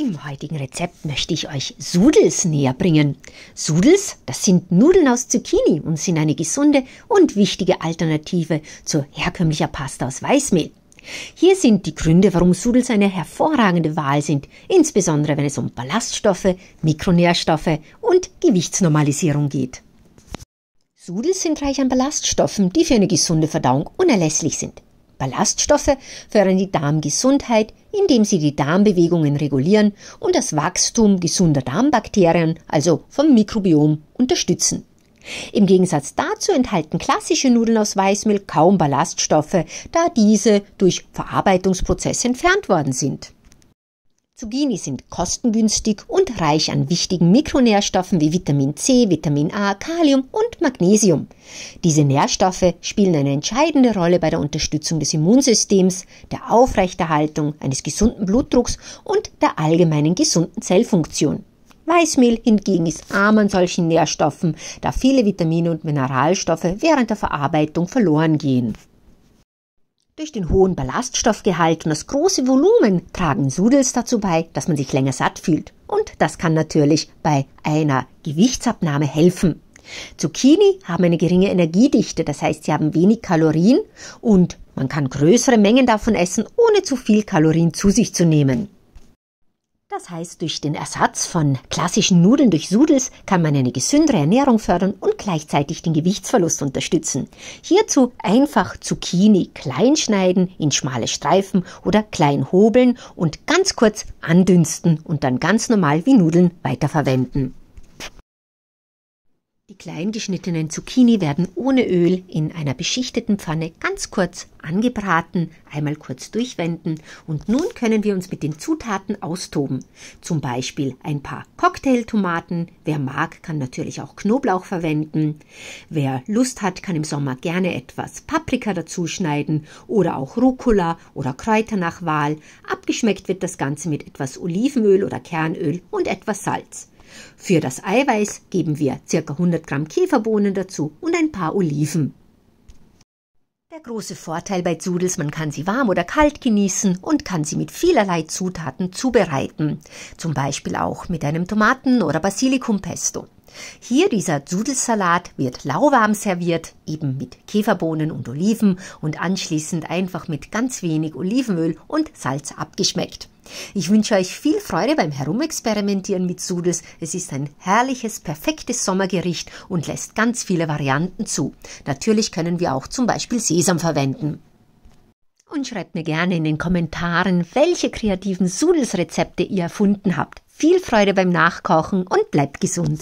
Im heutigen Rezept möchte ich euch Sudels näher bringen. Sudels, das sind Nudeln aus Zucchini und sind eine gesunde und wichtige Alternative zu herkömmlicher Pasta aus Weißmehl. Hier sind die Gründe, warum Sudels eine hervorragende Wahl sind, insbesondere wenn es um Ballaststoffe, Mikronährstoffe und Gewichtsnormalisierung geht. Sudels sind reich an Ballaststoffen, die für eine gesunde Verdauung unerlässlich sind. Ballaststoffe fördern die Darmgesundheit, indem sie die Darmbewegungen regulieren und das Wachstum gesunder Darmbakterien, also vom Mikrobiom, unterstützen. Im Gegensatz dazu enthalten klassische Nudeln aus Weißmehl kaum Ballaststoffe, da diese durch Verarbeitungsprozesse entfernt worden sind. Zucchini sind kostengünstig und reich an wichtigen Mikronährstoffen wie Vitamin C, Vitamin A, Kalium und Magnesium. Diese Nährstoffe spielen eine entscheidende Rolle bei der Unterstützung des Immunsystems, der Aufrechterhaltung eines gesunden Blutdrucks und der allgemeinen gesunden Zellfunktion. Weißmehl hingegen ist arm an solchen Nährstoffen, da viele Vitamine und Mineralstoffe während der Verarbeitung verloren gehen. Durch den hohen Ballaststoffgehalt und das große Volumen tragen Sudels dazu bei, dass man sich länger satt fühlt. Und das kann natürlich bei einer Gewichtsabnahme helfen. Zucchini haben eine geringe Energiedichte, das heißt, sie haben wenig Kalorien und man kann größere Mengen davon essen, ohne zu viel Kalorien zu sich zu nehmen. Das heißt, durch den Ersatz von klassischen Nudeln durch Sudels kann man eine gesündere Ernährung fördern und gleichzeitig den Gewichtsverlust unterstützen. Hierzu einfach Zucchini klein schneiden, in schmale Streifen oder klein hobeln und ganz kurz andünsten und dann ganz normal wie Nudeln weiterverwenden. Die klein geschnittenen Zucchini werden ohne Öl in einer beschichteten Pfanne ganz kurz angebraten, einmal kurz durchwenden und nun können wir uns mit den Zutaten austoben. Zum Beispiel ein paar Cocktailtomaten, wer mag, kann natürlich auch Knoblauch verwenden. Wer Lust hat, kann im Sommer gerne etwas Paprika dazu schneiden oder auch Rucola oder Kräuter nach Wahl. Abgeschmeckt wird das Ganze mit etwas Olivenöl oder Kernöl und etwas Salz. Für das Eiweiß geben wir ca. 100 Gramm Käferbohnen dazu und ein paar Oliven. Der große Vorteil bei Sudels, man kann sie warm oder kalt genießen und kann sie mit vielerlei Zutaten zubereiten. Zum Beispiel auch mit einem Tomaten- oder Basilikumpesto. Hier dieser Zudelsalat wird lauwarm serviert, eben mit Käferbohnen und Oliven und anschließend einfach mit ganz wenig Olivenöl und Salz abgeschmeckt. Ich wünsche euch viel Freude beim Herumexperimentieren mit Sudels. Es ist ein herrliches, perfektes Sommergericht und lässt ganz viele Varianten zu. Natürlich können wir auch zum Beispiel Sesam verwenden. Und schreibt mir gerne in den Kommentaren, welche kreativen Sudelsrezepte ihr erfunden habt. Viel Freude beim Nachkochen und bleibt gesund!